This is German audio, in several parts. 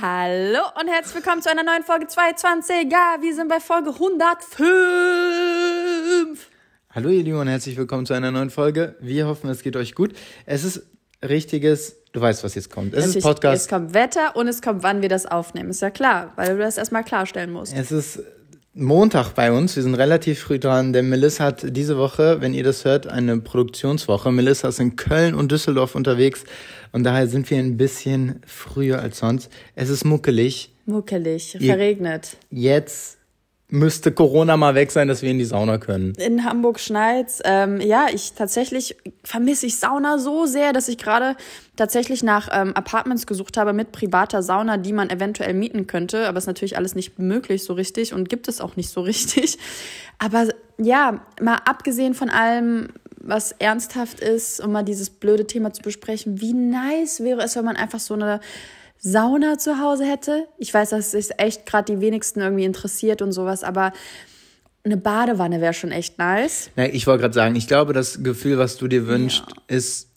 Hallo und herzlich willkommen zu einer neuen Folge 220. Ja, wir sind bei Folge 105. Hallo ihr Lieben und herzlich willkommen zu einer neuen Folge. Wir hoffen, es geht euch gut. Es ist richtiges, du weißt, was jetzt kommt. Es Natürlich, ist Podcast. Es kommt Wetter und es kommt, wann wir das aufnehmen. Ist ja klar, weil du das erstmal klarstellen musst. Es ist Montag bei uns. Wir sind relativ früh dran, denn Melissa hat diese Woche, wenn ihr das hört, eine Produktionswoche. Melissa ist in Köln und Düsseldorf unterwegs und daher sind wir ein bisschen früher als sonst. Es ist muckelig. Muckelig, verregnet. Jetzt müsste Corona mal weg sein, dass wir in die Sauna können. In Hamburg schneit's. Ähm, ja, ich tatsächlich vermisse ich Sauna so sehr, dass ich gerade tatsächlich nach ähm, Apartments gesucht habe mit privater Sauna, die man eventuell mieten könnte. Aber ist natürlich alles nicht möglich so richtig und gibt es auch nicht so richtig. Aber ja, mal abgesehen von allem, was ernsthaft ist, um mal dieses blöde Thema zu besprechen, wie nice wäre es, wenn man einfach so eine Sauna zu Hause hätte. Ich weiß, dass es echt gerade die wenigsten irgendwie interessiert und sowas, aber eine Badewanne wäre schon echt nice. Na, ich wollte gerade sagen, ich glaube, das Gefühl, was du dir wünschst, ja. ist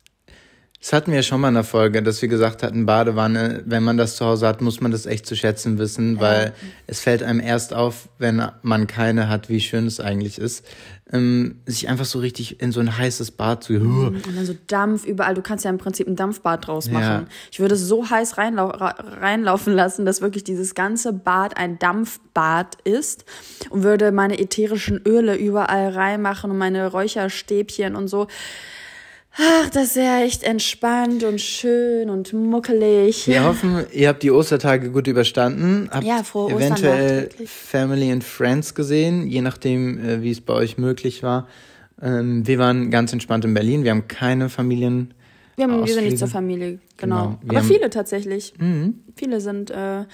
das hatten wir schon mal in der Folge, dass wir gesagt hatten, Badewanne, wenn man das zu Hause hat, muss man das echt zu schätzen wissen, weil es fällt einem erst auf, wenn man keine hat, wie schön es eigentlich ist. Ähm, sich einfach so richtig in so ein heißes Bad zu. Mhm, und dann so Dampf überall. Du kannst ja im Prinzip ein Dampfbad draus machen. Ja. Ich würde es so heiß reinlau reinlaufen lassen, dass wirklich dieses ganze Bad ein Dampfbad ist und würde meine ätherischen Öle überall reinmachen und meine Räucherstäbchen und so. Ach, das ist ja echt entspannt und schön und muckelig. Wir hoffen, ihr habt die Ostertage gut überstanden, habt ja, frohe eventuell Family and Friends gesehen, je nachdem, äh, wie es bei euch möglich war. Ähm, wir waren ganz entspannt in Berlin, wir haben keine Familien. Wir, haben, wir sind nicht zur Familie Genau. genau. Aber viele tatsächlich. Mhm. Viele sind äh,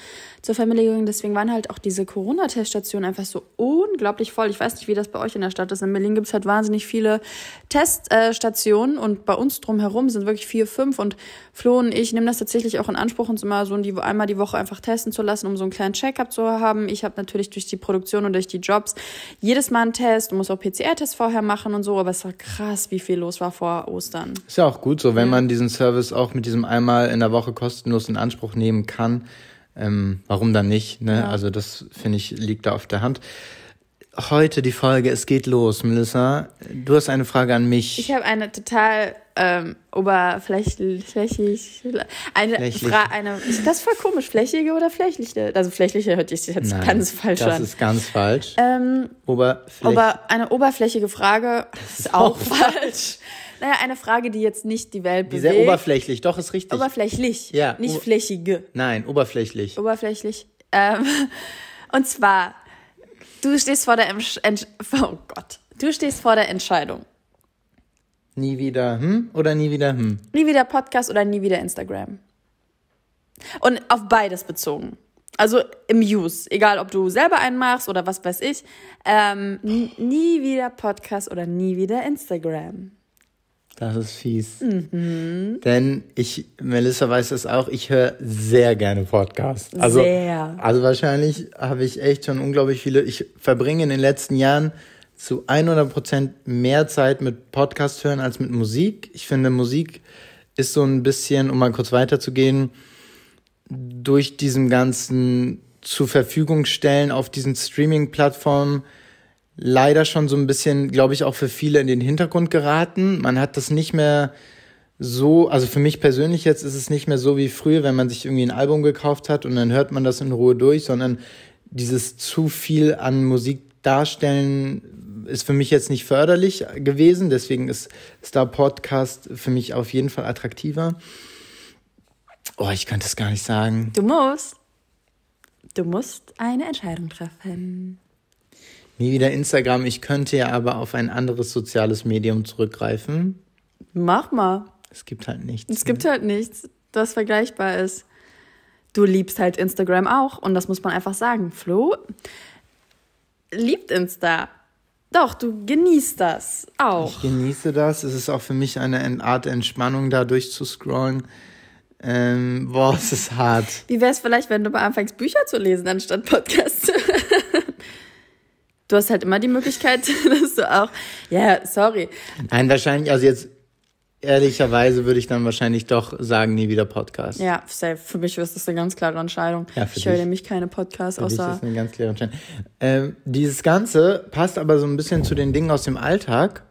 zur Familie gegangen. Deswegen waren halt auch diese Corona-Teststationen einfach so unglaublich voll. Ich weiß nicht, wie das bei euch in der Stadt ist. In Berlin gibt es halt wahnsinnig viele Teststationen äh, und bei uns drumherum sind wirklich vier, fünf. Und Flo und ich nehmen das tatsächlich auch in Anspruch, uns immer so einmal die Woche einfach testen zu lassen, um so einen kleinen Check-up zu haben. Ich habe natürlich durch die Produktion und durch die Jobs jedes Mal einen Test und muss auch PCR-Tests vorher machen und so. Aber es war krass, wie viel los war vor Ostern. Ist ja auch gut so, wenn mhm. man diesen Service auch mit diesem einmal in der Woche kostenlos in Anspruch nehmen kann, ähm, warum dann nicht? Ne? Ja. Also das finde ich liegt da auf der Hand. Heute die Folge, es geht los, Melissa. Du hast eine Frage an mich. Ich habe eine total ähm, oberflächlich, eine flächlich. eine, ist das voll komisch, flächige oder flächliche? Also flächliche hört sich jetzt Nein, ganz falsch das an. Das ist ganz falsch. Ähm, Oberfläch Ober, eine oberflächige Frage das ist, ist auch falsch. falsch. Naja, eine Frage, die jetzt nicht die Welt die bewegt. Sehr oberflächlich, doch, ist richtig. Oberflächlich, ja. nicht flächige. Nein, oberflächlich. Oberflächlich. Ähm, und zwar, du stehst vor der Entsch oh Gott, du stehst vor der Entscheidung. Nie wieder hm oder nie wieder hm? Nie wieder Podcast oder nie wieder Instagram. Und auf beides bezogen. Also im Use, egal ob du selber einen machst oder was weiß ich. Ähm, nie wieder Podcast oder nie wieder Instagram. Das ist fies. Mhm. Denn ich, Melissa weiß das auch, ich höre sehr gerne Podcasts. Also, sehr. also wahrscheinlich habe ich echt schon unglaublich viele. Ich verbringe in den letzten Jahren zu 100 Prozent mehr Zeit mit Podcast hören als mit Musik. Ich finde, Musik ist so ein bisschen, um mal kurz weiterzugehen, durch diesen ganzen zur Verfügung stellen auf diesen Streaming-Plattformen leider schon so ein bisschen, glaube ich, auch für viele in den Hintergrund geraten. Man hat das nicht mehr so, also für mich persönlich jetzt ist es nicht mehr so wie früher, wenn man sich irgendwie ein Album gekauft hat und dann hört man das in Ruhe durch, sondern dieses zu viel an Musik darstellen ist für mich jetzt nicht förderlich gewesen. Deswegen ist Star Podcast für mich auf jeden Fall attraktiver. Oh, ich könnte es gar nicht sagen. Du musst. Du musst eine Entscheidung treffen. Nie wieder Instagram. Ich könnte ja aber auf ein anderes soziales Medium zurückgreifen. Mach mal. Es gibt halt nichts. Es ne? gibt ne? halt nichts, das vergleichbar ist. Du liebst halt Instagram auch und das muss man einfach sagen. Flo liebt Insta. Doch, du genießt das auch. Ich genieße das. Es ist auch für mich eine Art Entspannung, da durchzuscrollen. Ähm, boah, es ist hart. Wie wäre es vielleicht, wenn du mal anfängst, Bücher zu lesen, anstatt Podcasts zu hören? du hast halt immer die Möglichkeit, dass du auch, ja, sorry. Nein, wahrscheinlich, also jetzt ehrlicherweise würde ich dann wahrscheinlich doch sagen, nie wieder Podcast. Ja, Für mich ist das eine ganz klare Entscheidung. Ja, für ich höre nämlich keine Podcasts, außer... Für dich ist eine ganz klare Entscheidung. Ähm, dieses Ganze passt aber so ein bisschen zu den Dingen aus dem Alltag.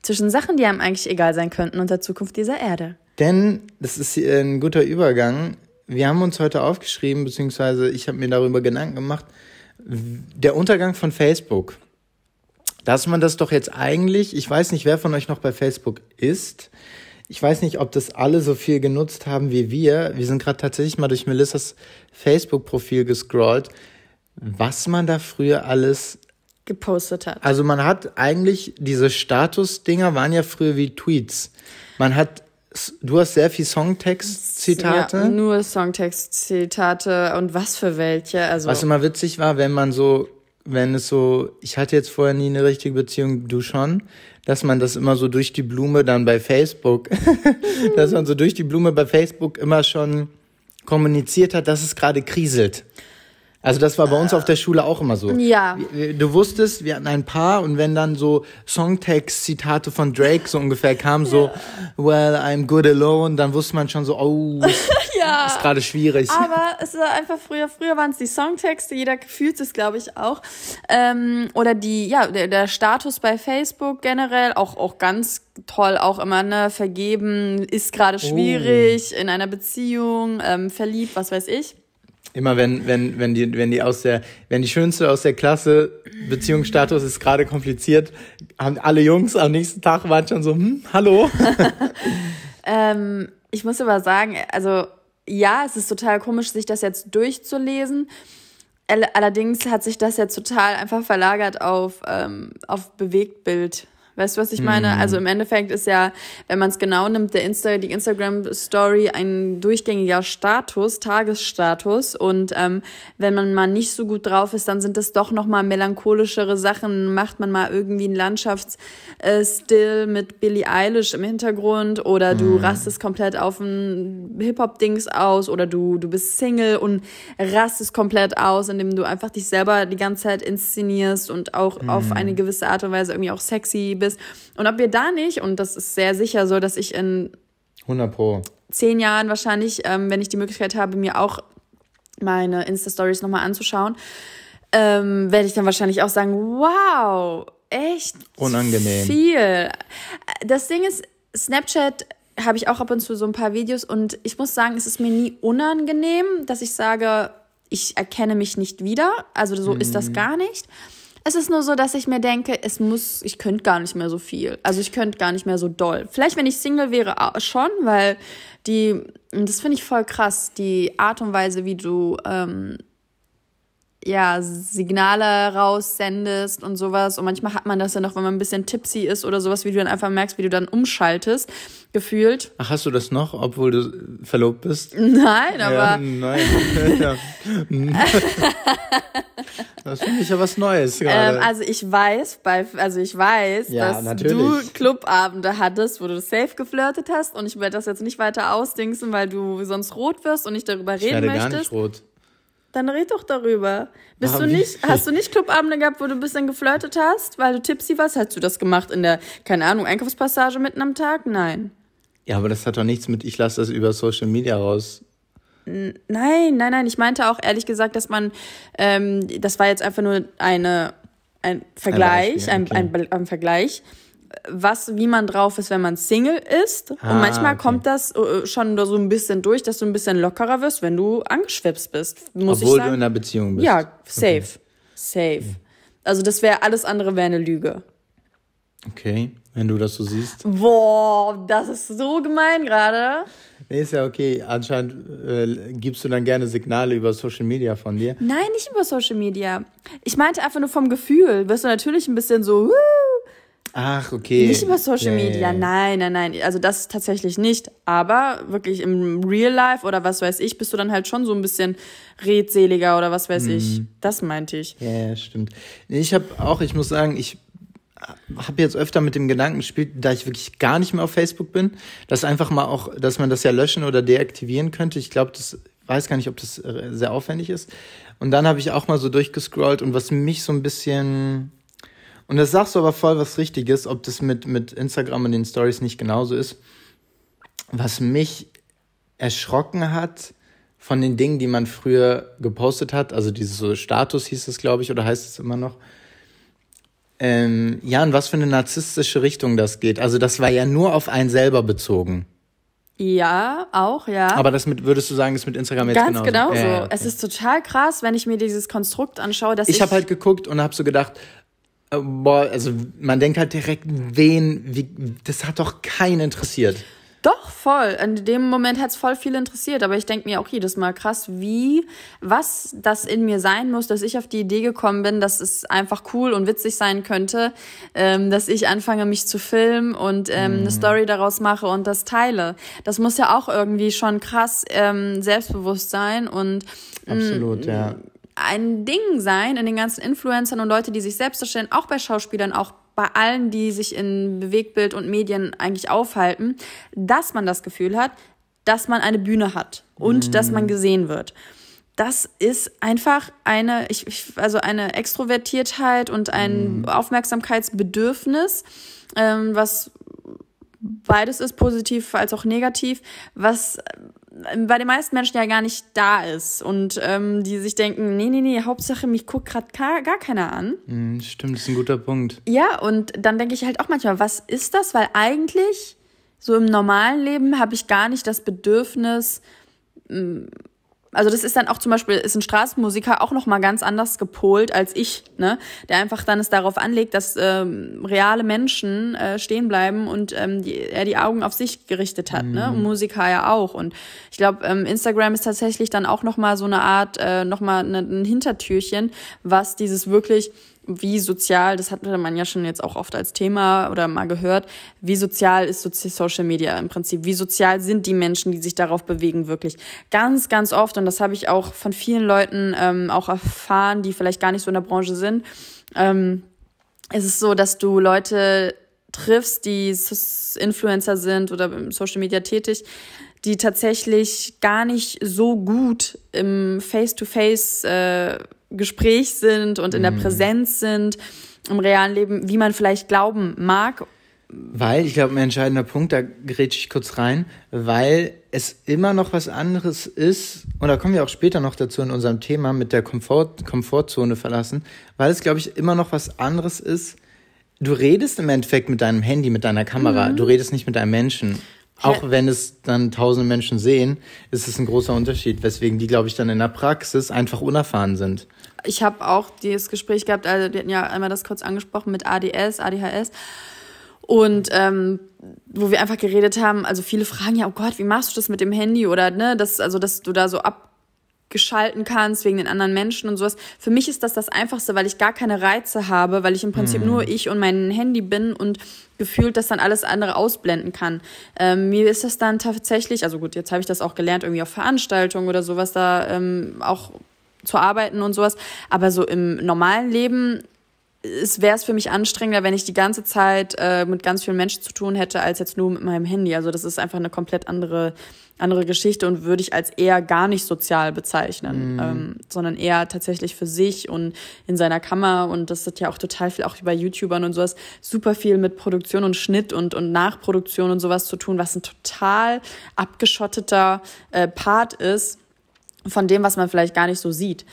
Zwischen Sachen, die einem eigentlich egal sein könnten und der Zukunft dieser Erde. Denn, das ist ein guter Übergang, wir haben uns heute aufgeschrieben, beziehungsweise ich habe mir darüber Gedanken gemacht, der Untergang von Facebook. Dass man das doch jetzt eigentlich, ich weiß nicht, wer von euch noch bei Facebook ist. Ich weiß nicht, ob das alle so viel genutzt haben wie wir. Wir sind gerade tatsächlich mal durch Melissas Facebook-Profil gescrollt, was man da früher alles gepostet hat. Also man hat eigentlich diese Status-Dinger waren ja früher wie Tweets. Man hat Du hast sehr viel Songtext-Zitate. Ja, nur Songtext-Zitate und was für welche. Also was immer witzig war, wenn man so, wenn es so, ich hatte jetzt vorher nie eine richtige Beziehung, du schon, dass man das immer so durch die Blume dann bei Facebook, dass man so durch die Blume bei Facebook immer schon kommuniziert hat, dass es gerade kriselt. Also das war bei uns auf der Schule auch immer so. Ja. Du wusstest, wir hatten ein paar und wenn dann so Songtext, Zitate von Drake so ungefähr kamen, so ja. Well, I'm good alone, dann wusste man schon so, oh, ja. ist gerade schwierig. Aber es war einfach früher, früher waren es die Songtexte, jeder fühlt es, glaube ich, auch. Ähm, oder die, ja, der, der Status bei Facebook generell, auch, auch ganz toll auch immer, ne, vergeben, ist gerade oh. schwierig, oh. in einer Beziehung, ähm, verliebt, was weiß ich. Immer wenn, wenn, wenn die, wenn die aus der, wenn die Schönste aus der Klasse, Beziehungsstatus ist gerade kompliziert, haben alle Jungs am nächsten Tag waren schon so, hm, hallo. ähm, ich muss aber sagen, also ja, es ist total komisch, sich das jetzt durchzulesen. Allerdings hat sich das jetzt total einfach verlagert auf, ähm, auf Bewegtbild. Weißt du, was ich meine? Mhm. Also im Endeffekt ist ja, wenn man es genau nimmt, der Insta, die Instagram-Story ein durchgängiger Status, Tagesstatus. Und ähm, wenn man mal nicht so gut drauf ist, dann sind das doch nochmal melancholischere Sachen. Macht man mal irgendwie einen Landschaftsstill mit Billie Eilish im Hintergrund oder du mhm. rastest komplett auf ein Hip-Hop-Dings aus oder du, du bist Single und rastest komplett aus, indem du einfach dich selber die ganze Zeit inszenierst und auch mhm. auf eine gewisse Art und Weise irgendwie auch sexy bist bist. Und ob wir da nicht, und das ist sehr sicher so, dass ich in 100 Pro. zehn Jahren wahrscheinlich, ähm, wenn ich die Möglichkeit habe, mir auch meine Insta-Stories nochmal anzuschauen, ähm, werde ich dann wahrscheinlich auch sagen, wow, echt Unangenehm. viel. Das Ding ist, Snapchat habe ich auch ab und zu so ein paar Videos und ich muss sagen, es ist mir nie unangenehm, dass ich sage, ich erkenne mich nicht wieder. Also so mhm. ist das mhm. gar nicht. Es ist nur so, dass ich mir denke, es muss, ich könnte gar nicht mehr so viel. Also ich könnte gar nicht mehr so doll. Vielleicht, wenn ich Single wäre, schon, weil die, das finde ich voll krass, die Art und Weise, wie du ähm, ja, Signale raussendest und sowas. Und manchmal hat man das ja noch, wenn man ein bisschen tipsy ist oder sowas, wie du dann einfach merkst, wie du dann umschaltest, gefühlt. Ach, hast du das noch, obwohl du verlobt bist? Nein, aber. Ja, nein. Das finde ich ja was Neues. Ähm, also ich weiß, bei, also ich weiß, ja, dass natürlich. du Clubabende hattest, wo du safe geflirtet hast und ich werde das jetzt nicht weiter ausdingsen, weil du sonst rot wirst und nicht darüber ich reden möchtest. Gar nicht rot. Dann red doch darüber. Bist du nicht, hast du nicht Clubabende gehabt, wo du ein bisschen geflirtet hast, weil du tipsy warst? Hast du das gemacht in der, keine Ahnung, Einkaufspassage mitten am Tag? Nein. Ja, aber das hat doch nichts mit, ich lasse das über Social Media raus Nein, nein, nein. Ich meinte auch ehrlich gesagt, dass man, ähm, das war jetzt einfach nur eine, ein Vergleich, ein, okay. ein, ein, ein Vergleich was, wie man drauf ist, wenn man Single ist. Ah, und manchmal okay. kommt das äh, schon so ein bisschen durch, dass du ein bisschen lockerer wirst, wenn du angeschwipst bist. Muss Obwohl du in einer Beziehung bist. Ja, safe. Okay. Safe. Okay. Also das wäre alles andere wäre eine Lüge. Okay, wenn du das so siehst. Boah, das ist so gemein gerade. Nee, ist ja okay. Anscheinend äh, gibst du dann gerne Signale über Social Media von dir. Nein, nicht über Social Media. Ich meinte einfach nur vom Gefühl. Wirst du natürlich ein bisschen so. Woo! Ach, okay. Nicht über Social yeah. Media. Nein, nein, nein. Also das tatsächlich nicht. Aber wirklich im Real Life oder was weiß ich, bist du dann halt schon so ein bisschen redseliger oder was weiß mm. ich. Mhm. Das meinte ich. Ja, stimmt. Ich habe auch, ich muss sagen, ich habe jetzt öfter mit dem Gedanken gespielt, da ich wirklich gar nicht mehr auf Facebook bin, dass einfach mal auch, dass man das ja löschen oder deaktivieren könnte. Ich glaube, das weiß gar nicht, ob das äh, sehr aufwendig ist. Und dann habe ich auch mal so durchgescrollt und was mich so ein bisschen und das sagst du aber voll was Richtiges, ob das mit mit Instagram und den Stories nicht genauso ist. Was mich erschrocken hat, von den Dingen, die man früher gepostet hat, also dieses so Status hieß es, glaube ich, oder heißt es immer noch, ähm, ja, und was für eine narzisstische Richtung das geht. Also das war ja nur auf einen selber bezogen. Ja, auch, ja. Aber das mit, würdest du sagen, ist mit Instagram jetzt Ganz genauso. genau so. Äh, okay. Es ist total krass, wenn ich mir dieses Konstrukt anschaue, dass ich... Ich habe halt geguckt und habe so gedacht, äh, boah, also man denkt halt direkt, wen, wie, das hat doch keinen interessiert. Doch, voll. In dem Moment hat es voll viel interessiert. Aber ich denke mir auch jedes Mal krass, wie, was das in mir sein muss, dass ich auf die Idee gekommen bin, dass es einfach cool und witzig sein könnte, ähm, dass ich anfange, mich zu filmen und ähm, mhm. eine Story daraus mache und das teile. Das muss ja auch irgendwie schon krass ähm, selbstbewusst sein und. Mm, Absolut, ja ein Ding sein in den ganzen Influencern und Leute, die sich selbst darstellen, auch bei Schauspielern, auch bei allen, die sich in Bewegbild und Medien eigentlich aufhalten, dass man das Gefühl hat, dass man eine Bühne hat und mm. dass man gesehen wird. Das ist einfach eine, ich, ich, also eine Extrovertiertheit und ein mm. Aufmerksamkeitsbedürfnis, ähm, was beides ist, positiv als auch negativ, was bei den meisten Menschen ja gar nicht da ist und ähm, die sich denken, nee, nee, nee, Hauptsache mich guckt gerade gar, gar keiner an. Mhm, stimmt, ist ein guter Punkt. Ja, und dann denke ich halt auch manchmal, was ist das? Weil eigentlich so im normalen Leben habe ich gar nicht das Bedürfnis, also das ist dann auch zum Beispiel, ist ein Straßenmusiker auch nochmal ganz anders gepolt als ich, ne? Der einfach dann es darauf anlegt, dass ähm, reale Menschen äh, stehen bleiben und ähm, die, er die Augen auf sich gerichtet hat, ne? mhm. ne? Und Musiker ja auch. Und ich glaube, ähm, Instagram ist tatsächlich dann auch nochmal so eine Art, äh, nochmal ne, ein Hintertürchen, was dieses wirklich wie sozial, das hatte man ja schon jetzt auch oft als Thema oder mal gehört, wie sozial ist Social Media im Prinzip? Wie sozial sind die Menschen, die sich darauf bewegen, wirklich? Ganz, ganz oft, und das habe ich auch von vielen Leuten ähm, auch erfahren, die vielleicht gar nicht so in der Branche sind, ähm, es ist so, dass du Leute triffst, die Influencer sind oder im Social Media tätig, die tatsächlich gar nicht so gut im Face-to-Face -face, äh, Gespräch sind und in mhm. der Präsenz sind im realen Leben, wie man vielleicht glauben mag. Weil, ich glaube, ein entscheidender Punkt, da grätsche ich kurz rein, weil es immer noch was anderes ist, und da kommen wir auch später noch dazu in unserem Thema mit der Komfort Komfortzone verlassen, weil es, glaube ich, immer noch was anderes ist. Du redest im Endeffekt mit deinem Handy, mit deiner Kamera, mhm. du redest nicht mit einem Menschen. Auch wenn es dann tausende Menschen sehen, ist es ein großer Unterschied, weswegen die, glaube ich, dann in der Praxis einfach unerfahren sind. Ich habe auch dieses Gespräch gehabt, also die hatten ja einmal das kurz angesprochen mit ADS, ADHS. Und ähm, wo wir einfach geredet haben, also viele fragen ja, oh Gott, wie machst du das mit dem Handy oder ne, das, also dass du da so ab geschalten kannst wegen den anderen Menschen und sowas. Für mich ist das das Einfachste, weil ich gar keine Reize habe, weil ich im Prinzip mhm. nur ich und mein Handy bin und gefühlt das dann alles andere ausblenden kann. Ähm, mir ist das dann tatsächlich, also gut, jetzt habe ich das auch gelernt, irgendwie auf Veranstaltungen oder sowas da ähm, auch zu arbeiten und sowas. Aber so im normalen Leben es wäre es für mich anstrengender, wenn ich die ganze Zeit äh, mit ganz vielen Menschen zu tun hätte, als jetzt nur mit meinem Handy. Also das ist einfach eine komplett andere, andere Geschichte und würde ich als eher gar nicht sozial bezeichnen, mm. ähm, sondern eher tatsächlich für sich und in seiner Kammer. Und das hat ja auch total viel, auch wie bei YouTubern und sowas, super viel mit Produktion und Schnitt und, und Nachproduktion und sowas zu tun, was ein total abgeschotteter äh, Part ist von dem, was man vielleicht gar nicht so sieht.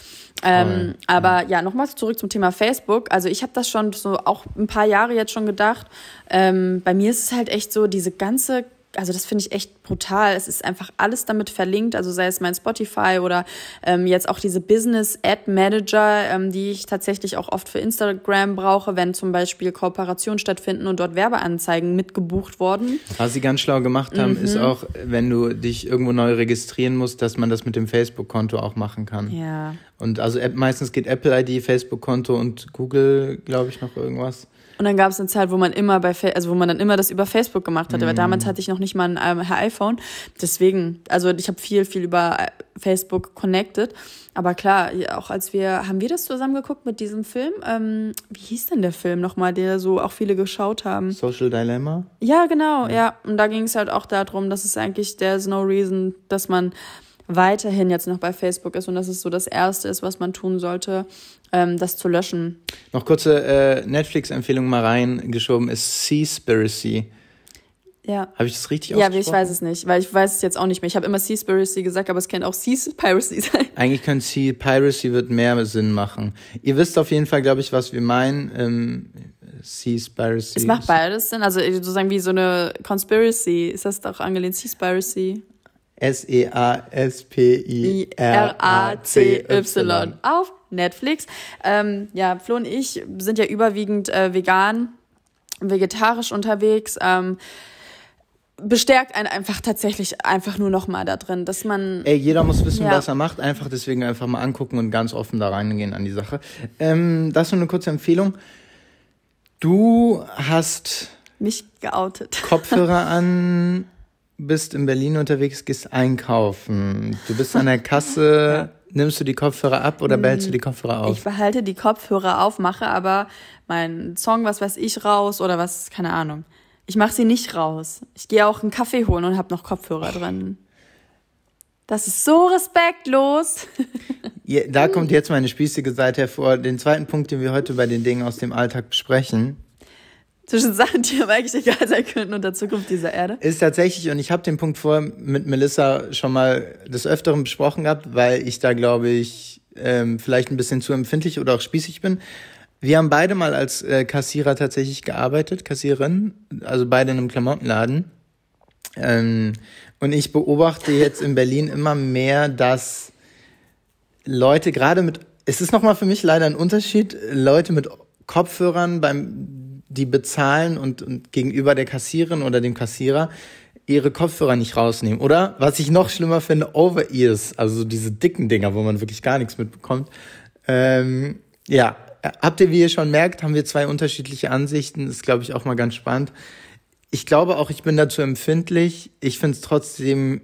Ähm, aber ja, nochmals zurück zum Thema Facebook. Also ich habe das schon so auch ein paar Jahre jetzt schon gedacht. Ähm, bei mir ist es halt echt so, diese ganze also das finde ich echt brutal. Es ist einfach alles damit verlinkt, also sei es mein Spotify oder ähm, jetzt auch diese Business Ad Manager, ähm, die ich tatsächlich auch oft für Instagram brauche, wenn zum Beispiel Kooperationen stattfinden und dort Werbeanzeigen mitgebucht wurden. Was sie ganz schlau gemacht haben, mhm. ist auch, wenn du dich irgendwo neu registrieren musst, dass man das mit dem Facebook-Konto auch machen kann. Ja. Und also meistens geht Apple ID, Facebook-Konto und Google, glaube ich, noch irgendwas. Und dann gab es eine Zeit, wo man immer bei, Fa also wo man dann immer das über Facebook gemacht hatte, mhm. weil damals mhm. hatte ich noch nicht mal ein ähm, iPhone. Deswegen, also ich habe viel, viel über äh, Facebook connected. Aber klar, auch als wir, haben wir das zusammen geguckt mit diesem Film? Ähm, wie hieß denn der Film nochmal, der so auch viele geschaut haben? Social Dilemma? Ja, genau, ja. ja. Und da ging es halt auch darum, dass es eigentlich, there's no reason, dass man weiterhin jetzt noch bei Facebook ist und dass es so das Erste ist, was man tun sollte, ähm, das zu löschen. Noch kurze äh, Netflix-Empfehlung mal reingeschoben ist Seaspiracy. Ja. Habe ich das richtig ausgesprochen? Ja, ich weiß es nicht, weil ich weiß es jetzt auch nicht mehr. Ich habe immer Seaspiracy gesagt, aber es kann auch Seaspiracy sein. Eigentlich könnte Seaspiracy mehr Sinn machen. Ihr wisst auf jeden Fall, glaube ich, was wir meinen. Ähm, Seaspiracy. Es macht beides Sinn. Also sozusagen wie so eine Conspiracy ist das doch angelehnt. Seaspiracy. S-E-A-S-P-I-R-A-C-Y auf Netflix. Ähm, ja, Flo und ich sind ja überwiegend äh, vegan, vegetarisch unterwegs. Ähm, bestärkt einen einfach tatsächlich einfach nur nochmal da drin, dass man. Ey, jeder muss wissen, ja. was er macht, einfach deswegen einfach mal angucken und ganz offen da reingehen an die Sache. Ähm, das nur eine kurze Empfehlung. Du hast. Mich geoutet. Kopfhörer an, bist in Berlin unterwegs, gehst einkaufen. Du bist an der Kasse. ja. Nimmst du die Kopfhörer ab oder mhm. bellst du die Kopfhörer auf? Ich behalte die Kopfhörer auf, mache aber meinen Song, was weiß ich, raus oder was, keine Ahnung. Ich mache sie nicht raus. Ich gehe auch einen Kaffee holen und habe noch Kopfhörer drin. Das ist so respektlos. Ja, da kommt jetzt meine spießige Seite hervor. Den zweiten Punkt, den wir heute bei den Dingen aus dem Alltag besprechen, zwischen Sachen, die aber eigentlich egal sein könnten und der Zukunft dieser Erde? Ist tatsächlich, und ich habe den Punkt vorher mit Melissa schon mal des Öfteren besprochen gehabt, weil ich da, glaube ich, ähm, vielleicht ein bisschen zu empfindlich oder auch spießig bin. Wir haben beide mal als äh, Kassierer tatsächlich gearbeitet, Kassiererin, also beide in einem Klamottenladen. Ähm, und ich beobachte jetzt in Berlin immer mehr, dass Leute gerade mit, es ist nochmal für mich leider ein Unterschied, Leute mit Kopfhörern beim die bezahlen und, und gegenüber der Kassierin oder dem Kassierer ihre Kopfhörer nicht rausnehmen. Oder was ich noch schlimmer finde, Over-Ears, also diese dicken Dinger, wo man wirklich gar nichts mitbekommt. Ähm, ja, habt ihr, wie ihr schon merkt, haben wir zwei unterschiedliche Ansichten. Ist, glaube ich, auch mal ganz spannend. Ich glaube auch, ich bin dazu empfindlich. Ich finde es trotzdem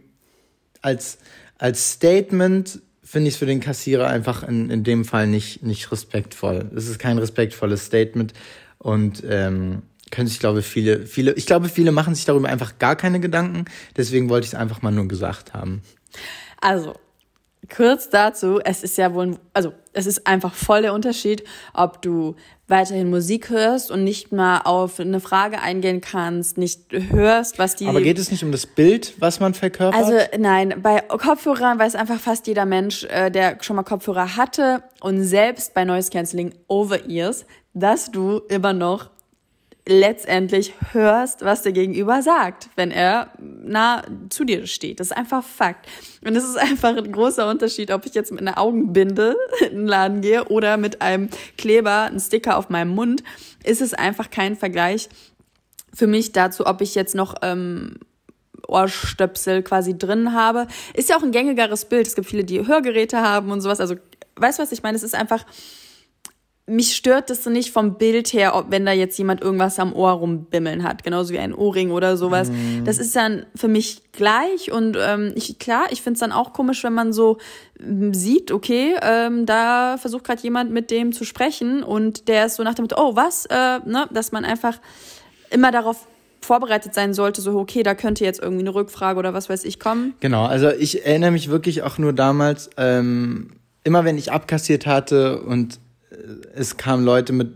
als, als Statement, finde ich es für den Kassierer einfach in, in dem Fall nicht, nicht respektvoll. Es ist kein respektvolles Statement, und ähm, können sich, glaube viele, viele, ich glaube, viele machen sich darüber einfach gar keine Gedanken. Deswegen wollte ich es einfach mal nur gesagt haben. Also, kurz dazu, es ist ja wohl, also es ist einfach voll der Unterschied, ob du weiterhin Musik hörst und nicht mal auf eine Frage eingehen kannst, nicht hörst, was die. Aber geht es nicht um das Bild, was man verkörpert? Also nein, bei Kopfhörern weiß einfach fast jeder Mensch, äh, der schon mal Kopfhörer hatte und selbst bei Noise Cancelling Over Ears, dass du immer noch letztendlich hörst, was der Gegenüber sagt, wenn er nah zu dir steht. Das ist einfach Fakt. Und es ist einfach ein großer Unterschied, ob ich jetzt mit einer Augenbinde in den Laden gehe oder mit einem Kleber, einem Sticker auf meinem Mund. Ist es einfach kein Vergleich für mich dazu, ob ich jetzt noch ähm, Ohrstöpsel quasi drin habe. Ist ja auch ein gängigeres Bild. Es gibt viele, die Hörgeräte haben und sowas. Also, weißt du, was ich meine? Es ist einfach mich stört das so nicht vom Bild her, ob wenn da jetzt jemand irgendwas am Ohr rumbimmeln hat, genauso wie ein Ohrring oder sowas. Mm. Das ist dann für mich gleich und ähm, ich, klar, ich find's dann auch komisch, wenn man so ähm, sieht, okay, ähm, da versucht gerade jemand mit dem zu sprechen und der ist so nach dem Motto, oh, was? Äh, ne? Dass man einfach immer darauf vorbereitet sein sollte, so okay, da könnte jetzt irgendwie eine Rückfrage oder was weiß ich kommen. Genau, also ich erinnere mich wirklich auch nur damals, ähm, immer wenn ich abkassiert hatte und es kamen Leute mit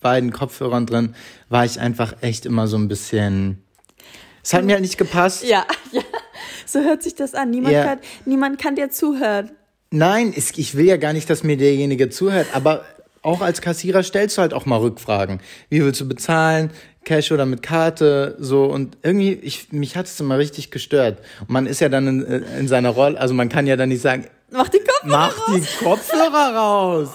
beiden Kopfhörern drin, war ich einfach echt immer so ein bisschen. Es hat mir halt nicht gepasst. Ja, ja. So hört sich das an. Niemand, ja. kann, niemand kann dir zuhören. Nein, es, ich will ja gar nicht, dass mir derjenige zuhört, aber auch als Kassierer stellst du halt auch mal Rückfragen. Wie willst du bezahlen? Cash oder mit Karte? So und irgendwie, ich, mich hat es immer richtig gestört. Und man ist ja dann in, in seiner Rolle, also man kann ja dann nicht sagen, Mach die Kopfhörer Mach raus. Mach die Kopfhörer raus.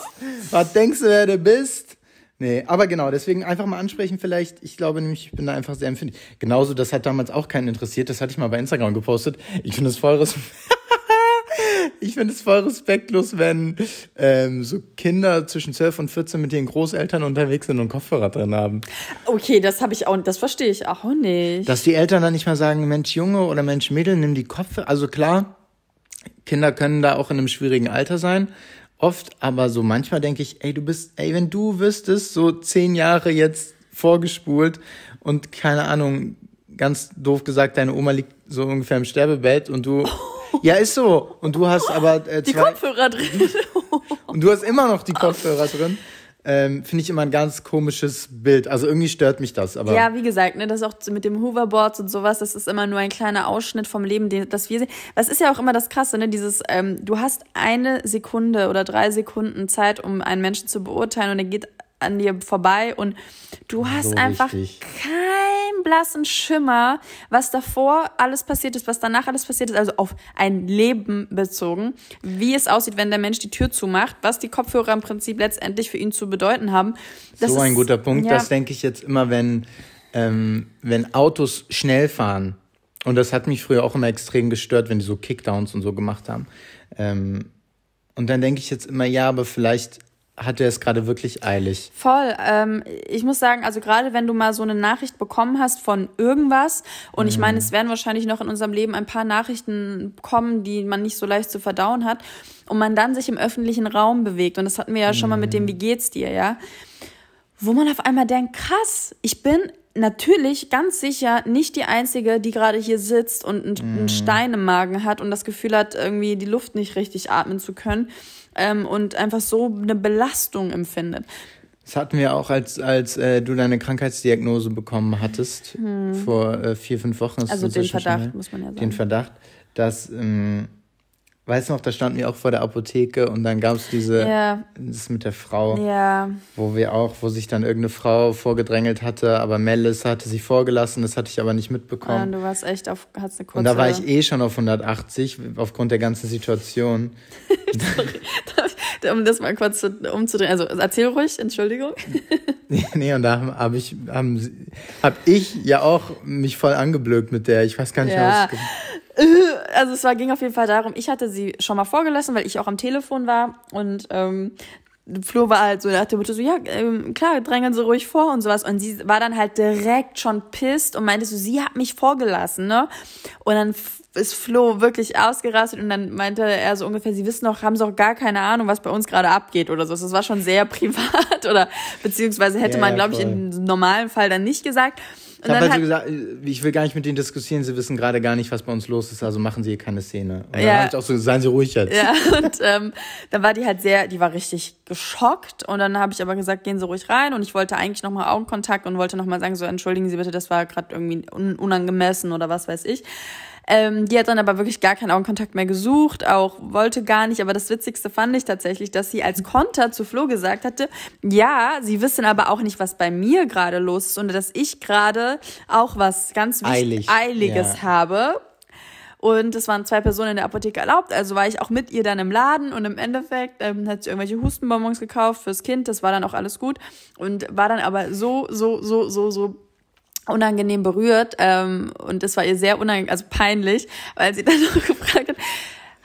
Was denkst du, wer du bist? Nee, aber genau, deswegen einfach mal ansprechen vielleicht. Ich glaube nämlich, ich bin da einfach sehr empfindlich. Genauso, das hat damals auch keinen interessiert. Das hatte ich mal bei Instagram gepostet. Ich finde es voll respektlos. ich finde es voll respektlos, wenn ähm, so Kinder zwischen 12 und 14 mit ihren Großeltern unterwegs sind und Kopfhörer drin haben. Okay, das habe ich auch, das verstehe ich auch nicht. Dass die Eltern dann nicht mal sagen, Mensch Junge oder Mensch Mädel, nimm die Kopfhörer. Also klar, Kinder können da auch in einem schwierigen Alter sein. Oft, aber so manchmal denke ich, ey, du bist, ey, wenn du wüsstest, so zehn Jahre jetzt vorgespult und keine Ahnung, ganz doof gesagt, deine Oma liegt so ungefähr im Sterbebett und du, oh. ja, ist so. Und du hast aber äh, zwei, die Kopfhörer drin. und du hast immer noch die Kopfhörer drin ähm, finde ich immer ein ganz komisches Bild. Also irgendwie stört mich das. Aber ja, wie gesagt, ne, das auch mit dem Hoverboards und sowas, das ist immer nur ein kleiner Ausschnitt vom Leben, den, das wir sehen. Was ist ja auch immer das Krasse, ne? Dieses, ähm, du hast eine Sekunde oder drei Sekunden Zeit, um einen Menschen zu beurteilen und er geht an dir vorbei und du hast so einfach richtig. keinen blassen Schimmer, was davor alles passiert ist, was danach alles passiert ist, also auf ein Leben bezogen, wie es aussieht, wenn der Mensch die Tür zumacht, was die Kopfhörer im Prinzip letztendlich für ihn zu bedeuten haben. Das so ein ist, guter Punkt, ja. das denke ich jetzt immer, wenn, ähm, wenn Autos schnell fahren. Und das hat mich früher auch immer extrem gestört, wenn die so Kickdowns und so gemacht haben. Ähm, und dann denke ich jetzt immer, ja, aber vielleicht hat hatte es gerade wirklich eilig. Voll. Ähm, ich muss sagen, also gerade wenn du mal so eine Nachricht bekommen hast von irgendwas, und mhm. ich meine, es werden wahrscheinlich noch in unserem Leben ein paar Nachrichten kommen, die man nicht so leicht zu verdauen hat, und man dann sich im öffentlichen Raum bewegt. Und das hatten wir ja mhm. schon mal mit dem mhm. Wie geht's dir, ja? Wo man auf einmal denkt, krass, ich bin natürlich ganz sicher nicht die Einzige, die gerade hier sitzt und einen, mhm. einen Stein im Magen hat und das Gefühl hat, irgendwie die Luft nicht richtig atmen zu können ähm, und einfach so eine Belastung empfindet. Das hatten wir auch, als, als äh, du deine Krankheitsdiagnose bekommen hattest, hm. vor äh, vier, fünf Wochen. also den Verdacht, muss man ja sagen. Den Verdacht, dass ähm, Weißt du noch, da standen wir auch vor der Apotheke und dann gab es diese, ja. das mit der Frau, ja. wo wir auch, wo sich dann irgendeine Frau vorgedrängelt hatte, aber Melis hatte sie vorgelassen, das hatte ich aber nicht mitbekommen. Ja, ah, und du warst echt auf, hast eine kurze... Und da war ich eh schon auf 180, aufgrund der ganzen Situation. Sorry, um das mal kurz umzudrehen, also erzähl ruhig, Entschuldigung. nee, und da habe ich, haben, hab ich ja auch mich voll angeblökt mit der, ich weiß gar nicht, ja. was ich also es war, ging auf jeden Fall darum, ich hatte sie schon mal vorgelassen, weil ich auch am Telefon war und ähm, Flo war halt so dachte Mutter so, ja, ähm, klar, drängen Sie ruhig vor und sowas. Und sie war dann halt direkt schon pisst und meinte so, sie hat mich vorgelassen, ne? Und dann ist Flo wirklich ausgerastet und dann meinte er so ungefähr, sie wissen doch, haben sie auch gar keine Ahnung, was bei uns gerade abgeht oder so. Das war schon sehr privat oder beziehungsweise hätte ja, man, glaube ich, im normalen Fall dann nicht gesagt. Und ich habe halt so gesagt, ich will gar nicht mit ihnen diskutieren, sie wissen gerade gar nicht, was bei uns los ist, also machen sie hier keine Szene. Und ja. dann ich auch so, gesagt, seien sie ruhig jetzt. Ja, und ähm, dann war die halt sehr, die war richtig geschockt und dann habe ich aber gesagt, gehen Sie ruhig rein und ich wollte eigentlich nochmal Augenkontakt und wollte nochmal sagen, so entschuldigen Sie bitte, das war gerade irgendwie unangemessen oder was weiß ich. Ähm, die hat dann aber wirklich gar keinen Augenkontakt mehr gesucht, auch wollte gar nicht. Aber das Witzigste fand ich tatsächlich, dass sie als Konter zu Flo gesagt hatte, ja, sie wissen aber auch nicht, was bei mir gerade los ist sondern dass ich gerade auch was ganz Eilig. Eiliges ja. habe. Und es waren zwei Personen in der Apotheke erlaubt, also war ich auch mit ihr dann im Laden und im Endeffekt ähm, hat sie irgendwelche Hustenbonbons gekauft fürs Kind, das war dann auch alles gut und war dann aber so, so, so, so, so unangenehm berührt ähm, und das war ihr sehr unangenehm, also peinlich, weil sie dann noch gefragt hat,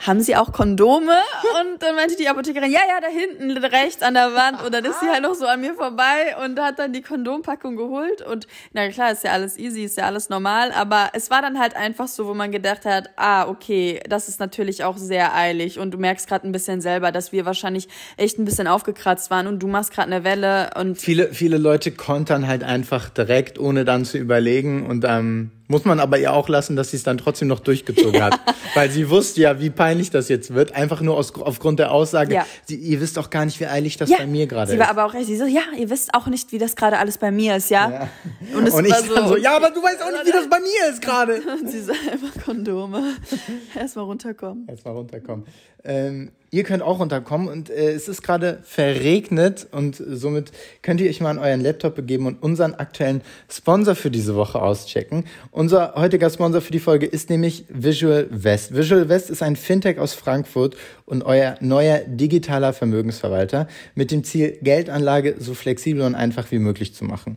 haben Sie auch Kondome? Und dann meinte die Apothekerin, ja, ja, da hinten rechts an der Wand. Und dann ist sie halt noch so an mir vorbei und hat dann die Kondompackung geholt. Und na klar, ist ja alles easy, ist ja alles normal. Aber es war dann halt einfach so, wo man gedacht hat, ah, okay, das ist natürlich auch sehr eilig. Und du merkst gerade ein bisschen selber, dass wir wahrscheinlich echt ein bisschen aufgekratzt waren und du machst gerade eine Welle. Und viele, viele Leute kontern halt einfach direkt, ohne dann zu überlegen. Und ähm, muss man aber ihr auch lassen, dass sie es dann trotzdem noch durchgezogen ja. hat. Weil sie wusste ja, wie peinlich das jetzt wird. Einfach nur aus, aufgrund der Aussage, ja. sie, ihr wisst auch gar nicht, wie eilig das ja. bei mir gerade ist. Sie war aber auch echt, sie so, ja, ihr wisst auch nicht, wie das gerade alles bei mir ist, ja? Und, und, ich war so, so, ja, aber du weißt auch nicht, wie das bei mir ist gerade. Und sie sah einfach Kondome. Erstmal runterkommen. Erstmal runterkommen. Ähm, ihr könnt auch runterkommen und äh, es ist gerade verregnet und somit könnt ihr euch mal an euren Laptop begeben und unseren aktuellen Sponsor für diese Woche auschecken. Unser heutiger Sponsor für die Folge ist nämlich Visual West. Visual West ist ein Fintech aus Frankfurt und euer neuer digitaler Vermögensverwalter mit dem Ziel, Geldanlage so flexibel und einfach wie möglich zu machen.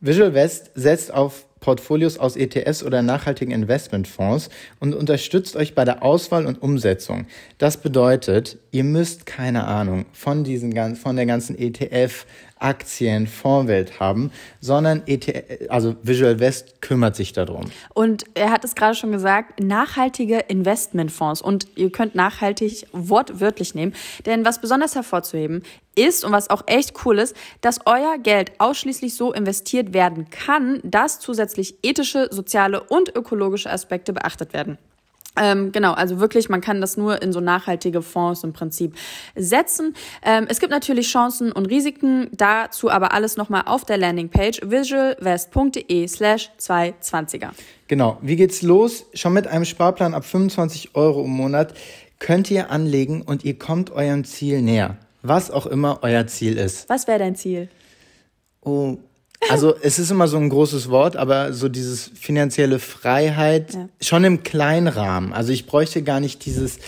Visual West setzt auf Portfolios aus ETS oder nachhaltigen Investmentfonds und unterstützt euch bei der Auswahl und Umsetzung. Das bedeutet, Ihr müsst keine Ahnung von, diesen, von der ganzen ETF, Aktien, Fondswelt haben, sondern ETF, also Visual West kümmert sich darum. Und er hat es gerade schon gesagt, nachhaltige Investmentfonds. Und ihr könnt nachhaltig wortwörtlich nehmen. Denn was besonders hervorzuheben ist und was auch echt cool ist, dass euer Geld ausschließlich so investiert werden kann, dass zusätzlich ethische, soziale und ökologische Aspekte beachtet werden. Ähm, genau, also wirklich, man kann das nur in so nachhaltige Fonds im Prinzip setzen. Ähm, es gibt natürlich Chancen und Risiken, dazu aber alles nochmal auf der Landingpage visualvest.de slash 220er. Genau, wie geht's los? Schon mit einem Sparplan ab 25 Euro im Monat könnt ihr anlegen und ihr kommt eurem Ziel näher. Was auch immer euer Ziel ist. Was wäre dein Ziel? Oh, also es ist immer so ein großes Wort, aber so dieses finanzielle Freiheit ja. schon im Kleinrahmen. Also ich bräuchte gar nicht dieses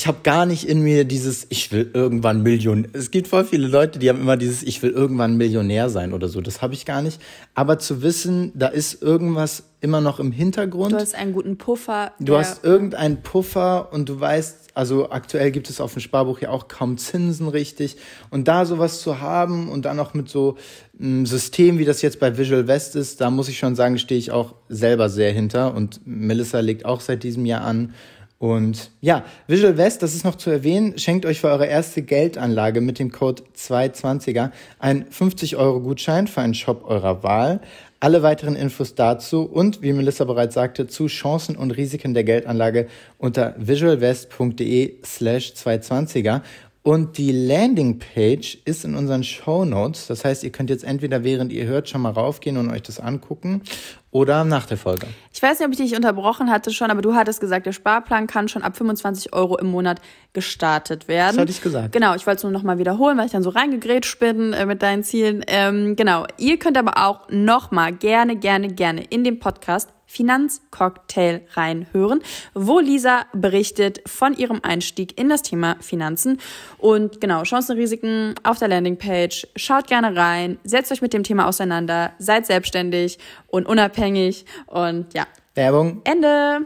ich habe gar nicht in mir dieses, ich will irgendwann Millionär. Es gibt voll viele Leute, die haben immer dieses, ich will irgendwann Millionär sein oder so. Das habe ich gar nicht. Aber zu wissen, da ist irgendwas immer noch im Hintergrund. Du hast einen guten Puffer. Du hast irgendeinen Puffer und du weißt, also aktuell gibt es auf dem Sparbuch ja auch kaum Zinsen richtig. Und da sowas zu haben und dann auch mit so einem hm, System, wie das jetzt bei Visual West ist, da muss ich schon sagen, stehe ich auch selber sehr hinter. Und Melissa legt auch seit diesem Jahr an und ja, Visual West, das ist noch zu erwähnen, schenkt euch für eure erste Geldanlage mit dem Code 220er einen 50-Euro-Gutschein für einen Shop eurer Wahl. Alle weiteren Infos dazu und, wie Melissa bereits sagte, zu Chancen und Risiken der Geldanlage unter visualwest.de slash 220er. Und die Landingpage ist in unseren Show Notes. Das heißt, ihr könnt jetzt entweder während ihr hört schon mal raufgehen und euch das angucken oder nach der Folge. Ich weiß nicht, ob ich dich unterbrochen hatte schon, aber du hattest gesagt, der Sparplan kann schon ab 25 Euro im Monat gestartet werden. Das hatte ich gesagt. Genau, ich wollte es nur nochmal wiederholen, weil ich dann so reingegrätscht bin äh, mit deinen Zielen. Ähm, genau, ihr könnt aber auch nochmal gerne, gerne, gerne in den Podcast Finanzcocktail reinhören, wo Lisa berichtet von ihrem Einstieg in das Thema Finanzen. Und genau, Chancen Risiken auf der Landingpage. Schaut gerne rein, setzt euch mit dem Thema auseinander, seid selbstständig und unabhängig und ja. Werbung. Ende.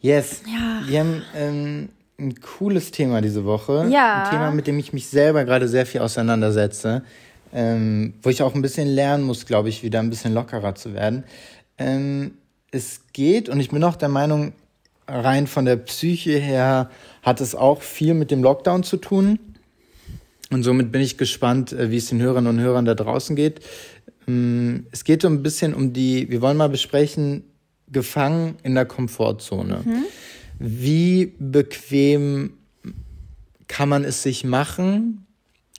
Yes. Ja. Wir haben ähm, ein cooles Thema diese Woche. Ja. Ein Thema, mit dem ich mich selber gerade sehr viel auseinandersetze. Ähm, wo ich auch ein bisschen lernen muss, glaube ich, wieder ein bisschen lockerer zu werden. Ähm, es geht, und ich bin auch der Meinung, rein von der Psyche her hat es auch viel mit dem Lockdown zu tun. Und somit bin ich gespannt, äh, wie es den Hörerinnen und Hörern da draußen geht. Hm, es geht so ein bisschen um die, wir wollen mal besprechen, gefangen in der Komfortzone. Mhm. Wie bequem kann man es sich machen?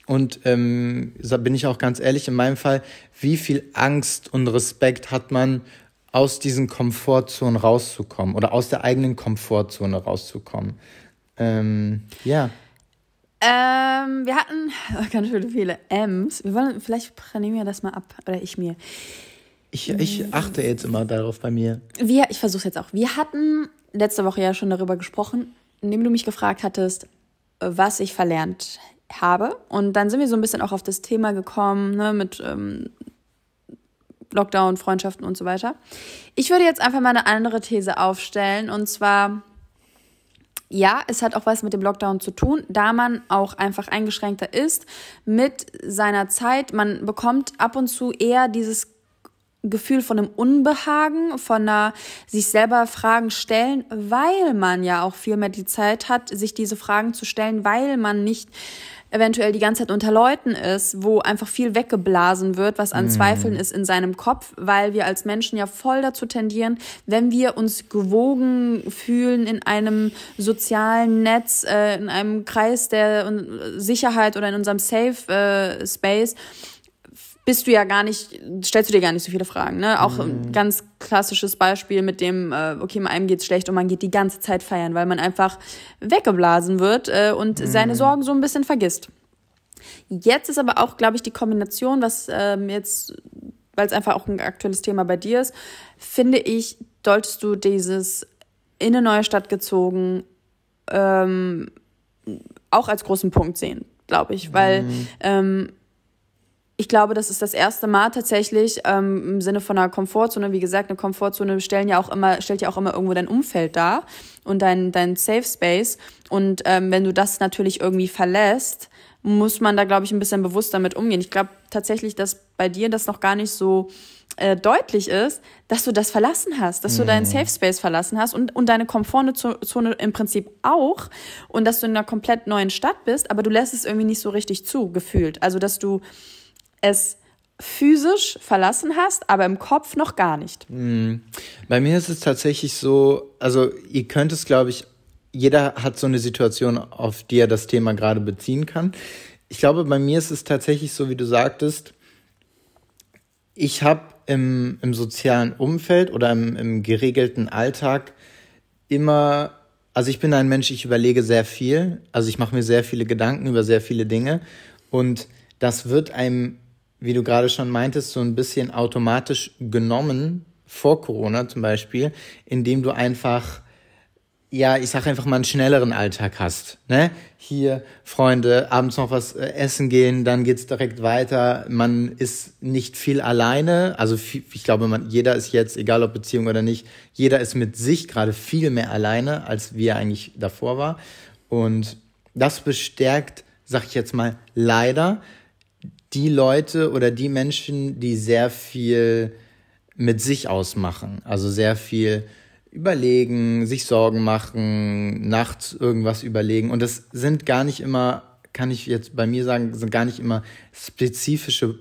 Und ähm, bin ich auch ganz ehrlich, in meinem Fall, wie viel Angst und Respekt hat man, aus diesen Komfortzonen rauszukommen oder aus der eigenen Komfortzone rauszukommen? Ähm, ja. Ähm, wir hatten oh ganz schön viele M's. Wir wollen, vielleicht nehmen wir das mal ab. Oder ich mir. Ich, ich achte jetzt immer darauf bei mir. Wir, ich versuche es jetzt auch. Wir hatten letzte Woche ja schon darüber gesprochen, indem du mich gefragt hattest, was ich verlernt habe. Und dann sind wir so ein bisschen auch auf das Thema gekommen, ne, mit ähm, Lockdown, Freundschaften und so weiter. Ich würde jetzt einfach mal eine andere These aufstellen. Und zwar ja, es hat auch was mit dem Lockdown zu tun, da man auch einfach eingeschränkter ist mit seiner Zeit. Man bekommt ab und zu eher dieses Gefühl von einem Unbehagen, von einer sich selber Fragen stellen, weil man ja auch viel mehr die Zeit hat, sich diese Fragen zu stellen, weil man nicht eventuell die ganze Zeit unter Leuten ist, wo einfach viel weggeblasen wird, was an mm. Zweifeln ist in seinem Kopf, weil wir als Menschen ja voll dazu tendieren, wenn wir uns gewogen fühlen in einem sozialen Netz, äh, in einem Kreis der Sicherheit oder in unserem Safe äh, Space, bist du ja gar nicht, stellst du dir gar nicht so viele Fragen. Ne? Auch mhm. ein ganz klassisches Beispiel mit dem, äh, okay, mal einem geht's schlecht und man geht die ganze Zeit feiern, weil man einfach weggeblasen wird äh, und mhm. seine Sorgen so ein bisschen vergisst. Jetzt ist aber auch, glaube ich, die Kombination, was ähm, jetzt, weil es einfach auch ein aktuelles Thema bei dir ist, finde ich, solltest du dieses in eine neue Stadt gezogen ähm, auch als großen Punkt sehen, glaube ich, weil mhm. ähm, ich glaube, das ist das erste Mal tatsächlich ähm, im Sinne von einer Komfortzone. Wie gesagt, eine Komfortzone stellen ja auch immer, stellt ja auch immer irgendwo dein Umfeld dar und dein, dein Safe Space. Und ähm, wenn du das natürlich irgendwie verlässt, muss man da, glaube ich, ein bisschen bewusst damit umgehen. Ich glaube tatsächlich, dass bei dir das noch gar nicht so äh, deutlich ist, dass du das verlassen hast, dass mhm. du deinen mhm. Safe Space verlassen hast und, und deine Komfortzone im Prinzip auch und dass du in einer komplett neuen Stadt bist, aber du lässt es irgendwie nicht so richtig zu, gefühlt. Also, dass du es physisch verlassen hast, aber im Kopf noch gar nicht. Hm. Bei mir ist es tatsächlich so, also ihr könnt es, glaube ich, jeder hat so eine Situation, auf die er das Thema gerade beziehen kann. Ich glaube, bei mir ist es tatsächlich so, wie du sagtest, ich habe im, im sozialen Umfeld oder im, im geregelten Alltag immer, also ich bin ein Mensch, ich überlege sehr viel, also ich mache mir sehr viele Gedanken über sehr viele Dinge und das wird einem wie du gerade schon meintest, so ein bisschen automatisch genommen vor Corona zum Beispiel, indem du einfach ja, ich sag einfach mal einen schnelleren Alltag hast. Ne? Hier Freunde, abends noch was äh, essen gehen, dann geht's direkt weiter. Man ist nicht viel alleine. Also ich glaube, man, jeder ist jetzt, egal ob Beziehung oder nicht, jeder ist mit sich gerade viel mehr alleine, als wie er eigentlich davor war. Und das bestärkt, sag ich jetzt mal, leider die Leute oder die Menschen, die sehr viel mit sich ausmachen, also sehr viel überlegen, sich Sorgen machen, nachts irgendwas überlegen. Und das sind gar nicht immer, kann ich jetzt bei mir sagen, sind gar nicht immer spezifische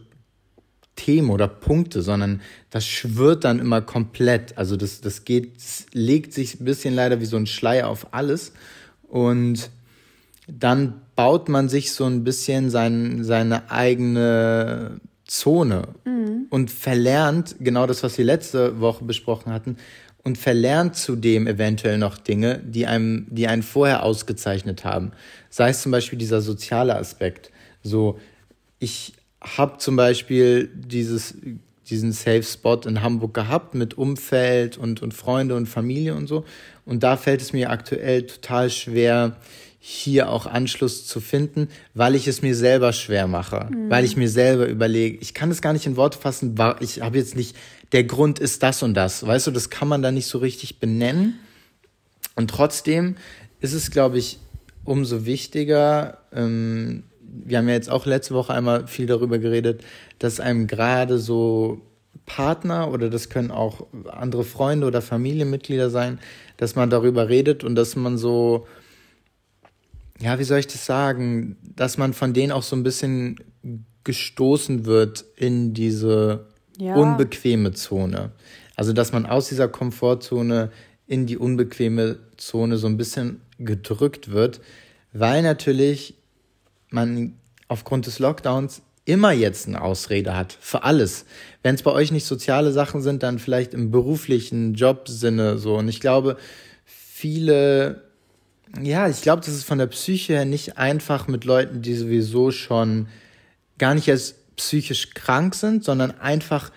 Themen oder Punkte, sondern das schwirrt dann immer komplett. Also das, das geht, das legt sich ein bisschen leider wie so ein Schleier auf alles. Und dann baut man sich so ein bisschen sein, seine eigene Zone mhm. und verlernt genau das, was wir letzte Woche besprochen hatten, und verlernt zudem eventuell noch Dinge, die einem, die einen vorher ausgezeichnet haben. Sei es zum Beispiel dieser soziale Aspekt. So, ich habe zum Beispiel dieses, diesen Safe Spot in Hamburg gehabt mit Umfeld und, und Freunde und Familie und so. Und da fällt es mir aktuell total schwer, hier auch Anschluss zu finden, weil ich es mir selber schwer mache, mhm. weil ich mir selber überlege, ich kann es gar nicht in Worte fassen, ich habe jetzt nicht, der Grund ist das und das, weißt du, das kann man da nicht so richtig benennen. Und trotzdem ist es, glaube ich, umso wichtiger, ähm, wir haben ja jetzt auch letzte Woche einmal viel darüber geredet, dass einem gerade so Partner oder das können auch andere Freunde oder Familienmitglieder sein, dass man darüber redet und dass man so ja, wie soll ich das sagen, dass man von denen auch so ein bisschen gestoßen wird in diese ja. unbequeme Zone. Also, dass man aus dieser Komfortzone in die unbequeme Zone so ein bisschen gedrückt wird, weil natürlich man aufgrund des Lockdowns immer jetzt eine Ausrede hat für alles. Wenn es bei euch nicht soziale Sachen sind, dann vielleicht im beruflichen Jobsinne so. Und ich glaube, viele ja, ich glaube, das ist von der Psyche her nicht einfach mit Leuten, die sowieso schon gar nicht als psychisch krank sind, sondern einfach,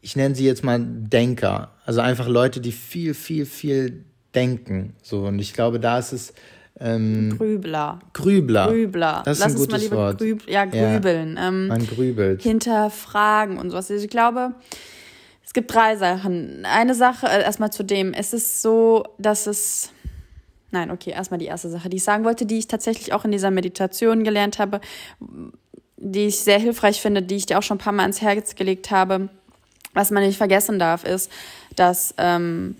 ich nenne sie jetzt mal Denker. Also einfach Leute, die viel, viel, viel denken. So, und ich glaube, da ist es. Ähm, Grübler. Grübler. Grübler. Das ist Lass ein gutes mal lieber Wort. Grüb ja, grübeln. Ja, ähm, man grübelt. Hinterfragen und sowas. Also ich glaube, es gibt drei Sachen. Eine Sache, äh, erstmal zu dem, es ist so, dass es Nein, okay, erstmal die erste Sache, die ich sagen wollte, die ich tatsächlich auch in dieser Meditation gelernt habe, die ich sehr hilfreich finde, die ich dir auch schon ein paar Mal ans Herz gelegt habe. Was man nicht vergessen darf, ist, dass ähm,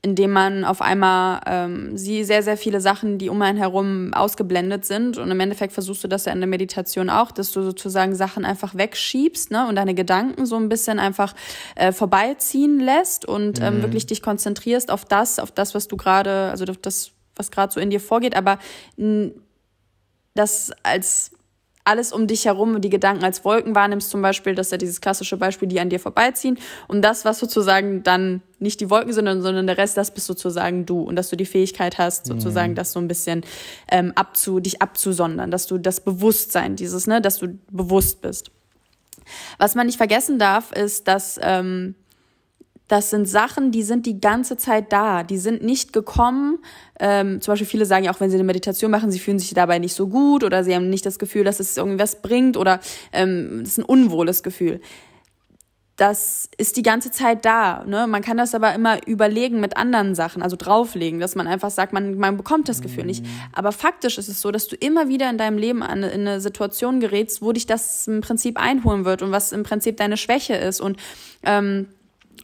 indem man auf einmal ähm, sie sehr, sehr viele Sachen, die um einen herum ausgeblendet sind. Und im Endeffekt versuchst du das ja in der Meditation auch, dass du sozusagen Sachen einfach wegschiebst ne? und deine Gedanken so ein bisschen einfach äh, vorbeiziehen lässt und ähm, mhm. wirklich dich konzentrierst auf das, auf das, was du gerade, also auf das, was gerade so in dir vorgeht, aber das als alles um dich herum, und die Gedanken als Wolken wahrnimmst, zum Beispiel, das ist ja dieses klassische Beispiel, die an dir vorbeiziehen. Und das, was sozusagen dann nicht die Wolken sind, sondern der Rest, das bist sozusagen du. Und dass du die Fähigkeit hast, mhm. sozusagen mhm. das so ein bisschen ähm, abzu, dich abzusondern, dass du das Bewusstsein, dieses, ne, dass du bewusst bist. Was man nicht vergessen darf, ist, dass ähm, das sind Sachen, die sind die ganze Zeit da. Die sind nicht gekommen. Ähm, zum Beispiel viele sagen ja auch, wenn sie eine Meditation machen, sie fühlen sich dabei nicht so gut oder sie haben nicht das Gefühl, dass es irgendwie was bringt oder ähm, es ist ein unwohles Gefühl das ist die ganze Zeit da. Ne? Man kann das aber immer überlegen mit anderen Sachen, also drauflegen, dass man einfach sagt, man, man bekommt das Gefühl mhm. nicht. Aber faktisch ist es so, dass du immer wieder in deinem Leben an, in eine Situation gerätst, wo dich das im Prinzip einholen wird und was im Prinzip deine Schwäche ist und ähm,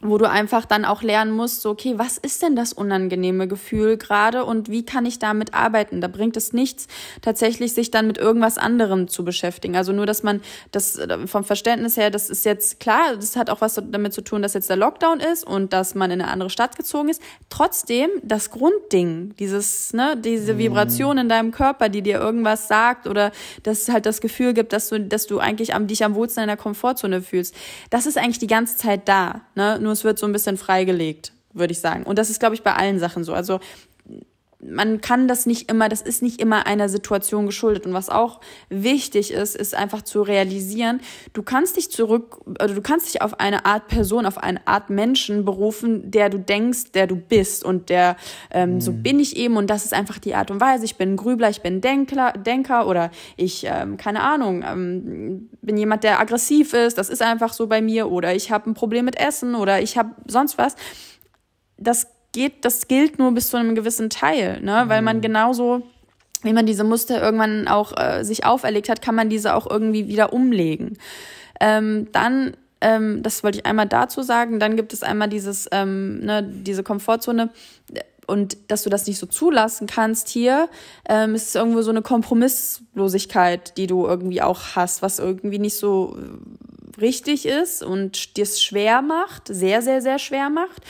wo du einfach dann auch lernen musst, so, okay, was ist denn das unangenehme Gefühl gerade und wie kann ich damit arbeiten? Da bringt es nichts, tatsächlich sich dann mit irgendwas anderem zu beschäftigen. Also nur, dass man das äh, vom Verständnis her, das ist jetzt klar, das hat auch was damit zu tun, dass jetzt der Lockdown ist und dass man in eine andere Stadt gezogen ist. Trotzdem, das Grundding, dieses, ne, diese mhm. Vibration in deinem Körper, die dir irgendwas sagt oder dass halt das Gefühl gibt, dass du, dass du eigentlich am, dich am wohlsten in der Komfortzone fühlst, das ist eigentlich die ganze Zeit da, ne? nur es wird so ein bisschen freigelegt, würde ich sagen. Und das ist, glaube ich, bei allen Sachen so. Also man kann das nicht immer, das ist nicht immer einer Situation geschuldet. Und was auch wichtig ist, ist einfach zu realisieren, du kannst dich zurück, also du kannst dich auf eine Art Person, auf eine Art Menschen berufen, der du denkst, der du bist und der, ähm, mhm. so bin ich eben und das ist einfach die Art und Weise. Ich bin Grübler, ich bin Denkler, Denker oder ich, ähm, keine Ahnung, ähm, bin jemand, der aggressiv ist, das ist einfach so bei mir oder ich habe ein Problem mit Essen oder ich habe sonst was das geht, das gilt nur bis zu einem gewissen Teil, ne? Weil man mhm. genauso, wie man diese Muster irgendwann auch äh, sich auferlegt hat, kann man diese auch irgendwie wieder umlegen. Ähm, dann ähm, das wollte ich einmal dazu sagen. Dann gibt es einmal dieses, ähm, ne, diese Komfortzone äh, und dass du das nicht so zulassen kannst hier, ähm, ist irgendwo so eine Kompromisslosigkeit, die du irgendwie auch hast, was irgendwie nicht so äh, richtig ist und dir es schwer macht, sehr, sehr, sehr schwer macht.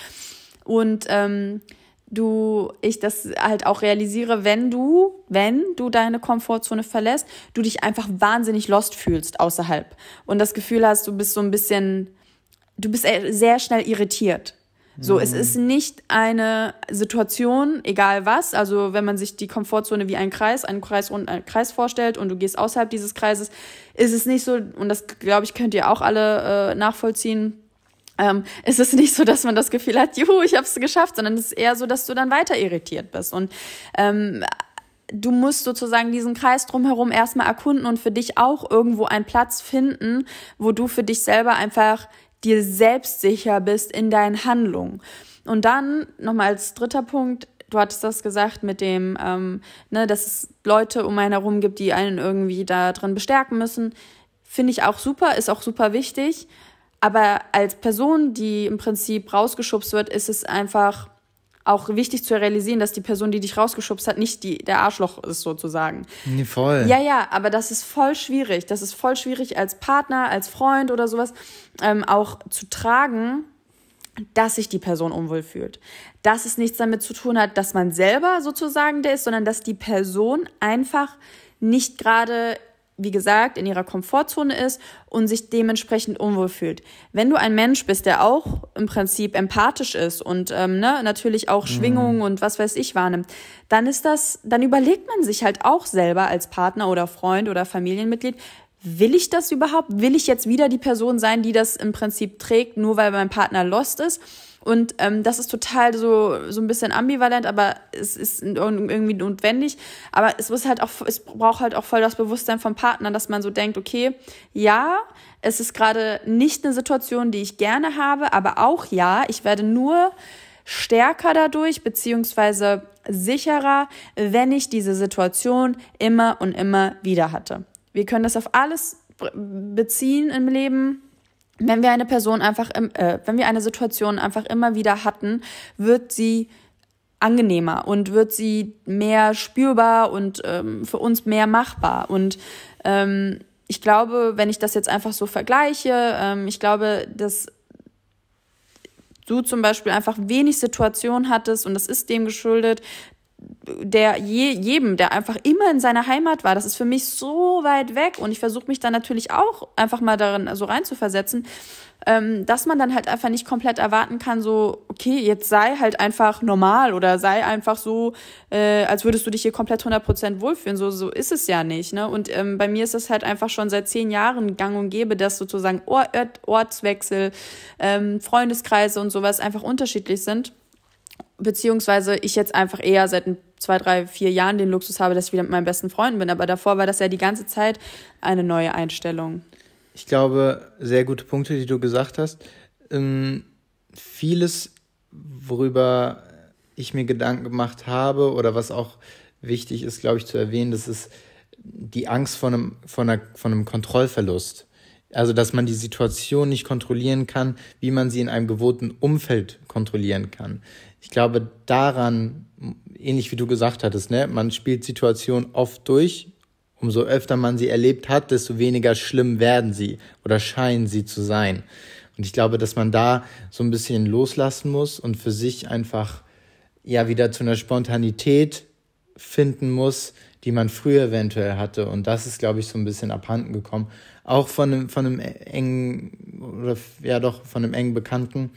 Und ähm, du, ich das halt auch realisiere, wenn du, wenn du deine Komfortzone verlässt, du dich einfach wahnsinnig lost fühlst außerhalb und das Gefühl hast, du bist so ein bisschen, du bist e-, sehr schnell irritiert. So, es ist mhm. nicht eine Situation, egal was. Also, wenn man sich die Komfortzone wie einen Kreis, einen Kreis und einen Kreis vorstellt und du gehst außerhalb dieses Kreises, ist es nicht so, und das glaube ich, könnt ihr auch alle äh, nachvollziehen, ähm, es ist nicht so, dass man das Gefühl hat, juhu, ich habe es geschafft, sondern es ist eher so, dass du dann weiter irritiert bist. Und ähm, du musst sozusagen diesen Kreis drumherum erstmal erkunden und für dich auch irgendwo einen Platz finden, wo du für dich selber einfach dir selbst sicher bist in deinen Handlungen. Und dann nochmal als dritter Punkt, du hattest das gesagt mit dem, ähm, ne, dass es Leute um einen herum gibt, die einen irgendwie da drin bestärken müssen. Finde ich auch super, ist auch super wichtig. Aber als Person, die im Prinzip rausgeschubst wird, ist es einfach auch wichtig zu realisieren, dass die Person, die dich rausgeschubst hat, nicht die, der Arschloch ist sozusagen. Nee, voll. Ja, ja, aber das ist voll schwierig. Das ist voll schwierig als Partner, als Freund oder sowas ähm, auch zu tragen, dass sich die Person unwohl fühlt. Dass es nichts damit zu tun hat, dass man selber sozusagen der ist, sondern dass die Person einfach nicht gerade wie gesagt, in ihrer Komfortzone ist und sich dementsprechend unwohl fühlt. Wenn du ein Mensch bist, der auch im Prinzip empathisch ist und ähm, ne, natürlich auch Schwingungen mhm. und was weiß ich wahrnimmt, dann ist das, dann überlegt man sich halt auch selber als Partner oder Freund oder Familienmitglied, will ich das überhaupt? Will ich jetzt wieder die Person sein, die das im Prinzip trägt, nur weil mein Partner lost ist? Und ähm, das ist total so, so ein bisschen ambivalent, aber es ist irgendwie notwendig. Aber es muss halt auch, es braucht halt auch voll das Bewusstsein vom Partner, dass man so denkt, okay, ja, es ist gerade nicht eine Situation, die ich gerne habe, aber auch ja, ich werde nur stärker dadurch, beziehungsweise sicherer, wenn ich diese Situation immer und immer wieder hatte. Wir können das auf alles beziehen im Leben wenn wir eine Person einfach, im, äh, wenn wir eine Situation einfach immer wieder hatten, wird sie angenehmer und wird sie mehr spürbar und ähm, für uns mehr machbar. Und ähm, ich glaube, wenn ich das jetzt einfach so vergleiche, ähm, ich glaube, dass du zum Beispiel einfach wenig Situation hattest und das ist dem geschuldet, der je, jedem, der einfach immer in seiner Heimat war. Das ist für mich so weit weg und ich versuche mich dann natürlich auch einfach mal darin so reinzuversetzen, ähm, dass man dann halt einfach nicht komplett erwarten kann, so, okay, jetzt sei halt einfach normal oder sei einfach so, äh, als würdest du dich hier komplett 100% wohlfühlen. So, so ist es ja nicht. Ne? Und ähm, bei mir ist es halt einfach schon seit zehn Jahren gang und gäbe, dass sozusagen Ort, Ortswechsel, ähm, Freundeskreise und sowas einfach unterschiedlich sind beziehungsweise ich jetzt einfach eher seit zwei, drei, vier Jahren den Luxus habe, dass ich wieder mit meinen besten Freunden bin. Aber davor war das ja die ganze Zeit eine neue Einstellung. Ich glaube, sehr gute Punkte, die du gesagt hast. Ähm, vieles, worüber ich mir Gedanken gemacht habe oder was auch wichtig ist, glaube ich, zu erwähnen, das ist die Angst vor einem, vor einer, vor einem Kontrollverlust. Also, dass man die Situation nicht kontrollieren kann, wie man sie in einem gewohnten Umfeld kontrollieren kann ich glaube, daran, ähnlich wie du gesagt hattest, ne, man spielt Situationen oft durch. Umso öfter man sie erlebt hat, desto weniger schlimm werden sie oder scheinen sie zu sein. Und ich glaube, dass man da so ein bisschen loslassen muss und für sich einfach ja wieder zu einer Spontanität finden muss, die man früher eventuell hatte. Und das ist, glaube ich, so ein bisschen abhanden gekommen. Auch von einem, von einem engen, oder ja doch, von einem engen Bekannten,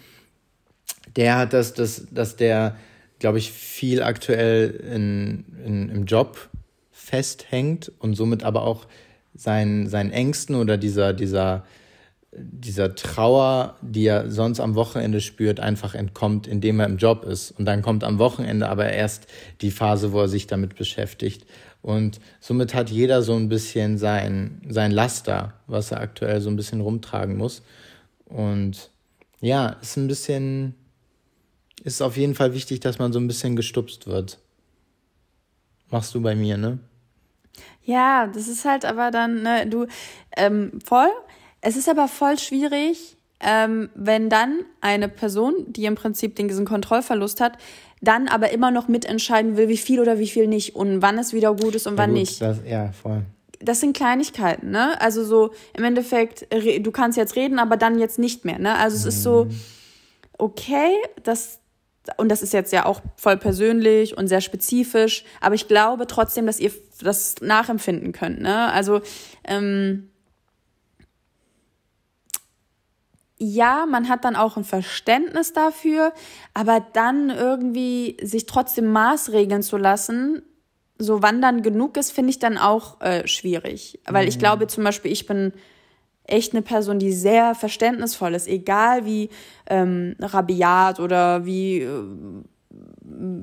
der hat das, das dass der, glaube ich, viel aktuell in, in, im Job festhängt und somit aber auch seinen, seinen Ängsten oder dieser, dieser, dieser Trauer, die er sonst am Wochenende spürt, einfach entkommt, indem er im Job ist. Und dann kommt am Wochenende aber erst die Phase, wo er sich damit beschäftigt. Und somit hat jeder so ein bisschen sein, sein Laster, was er aktuell so ein bisschen rumtragen muss. Und ja, ist ein bisschen ist auf jeden Fall wichtig, dass man so ein bisschen gestupst wird. Machst du bei mir, ne? Ja, das ist halt aber dann, ne, du, ähm, voll. Es ist aber voll schwierig, ähm, wenn dann eine Person, die im Prinzip diesen Kontrollverlust hat, dann aber immer noch mitentscheiden will, wie viel oder wie viel nicht und wann es wieder gut ist und ja, wann gut, nicht. Das, ja, voll. Das sind Kleinigkeiten, ne? Also so im Endeffekt, du kannst jetzt reden, aber dann jetzt nicht mehr, ne? Also es mhm. ist so, mhm. okay, das, und das ist jetzt ja auch voll persönlich und sehr spezifisch, aber ich glaube trotzdem, dass ihr das nachempfinden könnt. Ne? Also ähm, ja, man hat dann auch ein Verständnis dafür, aber dann irgendwie sich trotzdem Maßregeln zu lassen, so wann dann genug ist, finde ich dann auch äh, schwierig. Weil mhm. ich glaube zum Beispiel, ich bin echt eine Person, die sehr verständnisvoll ist, egal wie ähm, rabiat oder wie, äh,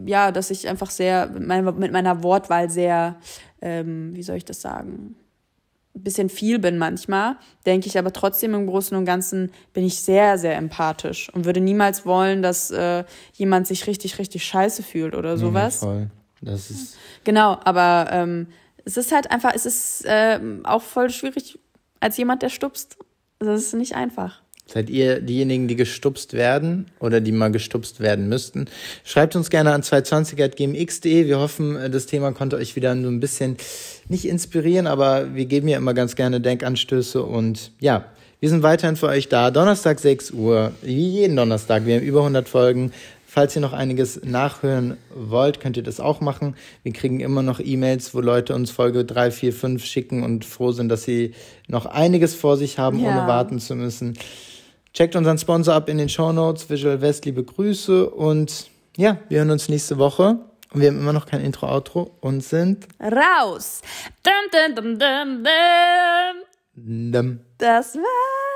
ja, dass ich einfach sehr mit meiner Wortwahl sehr, ähm, wie soll ich das sagen, ein bisschen viel bin manchmal, denke ich aber trotzdem im Großen und Ganzen bin ich sehr, sehr empathisch und würde niemals wollen, dass äh, jemand sich richtig, richtig scheiße fühlt oder sowas. Ja, voll. Das ist genau, aber ähm, es ist halt einfach, es ist äh, auch voll schwierig, als jemand, der stupst. Das ist nicht einfach. Seid ihr diejenigen, die gestupst werden oder die mal gestupst werden müssten? Schreibt uns gerne an 220.gmx.de. Wir hoffen, das Thema konnte euch wieder so ein bisschen nicht inspirieren, aber wir geben ja immer ganz gerne Denkanstöße und ja, wir sind weiterhin für euch da. Donnerstag 6 Uhr, wie jeden Donnerstag. Wir haben über 100 Folgen. Falls ihr noch einiges nachhören wollt, könnt ihr das auch machen. Wir kriegen immer noch E-Mails, wo Leute uns Folge 3, 4, 5 schicken und froh sind, dass sie noch einiges vor sich haben, ja. ohne warten zu müssen. Checkt unseren Sponsor ab in den Show Notes. Visual West, liebe Grüße und ja, wir hören uns nächste Woche. Und wir haben immer noch kein Intro, Outro und sind raus. Dum, dum, dum, dum, dum. Dum. Das war's.